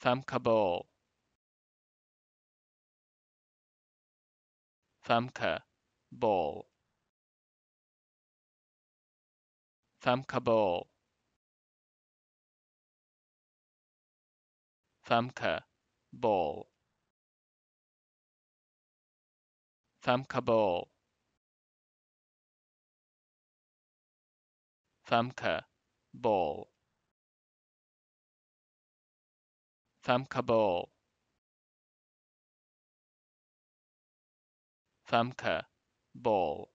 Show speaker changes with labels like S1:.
S1: Femme Cabal. Femke Ball. Femke Ball. Femke Ball. Femke Ball. Femke Ball. Femke Ball. Famkabole Famka Ball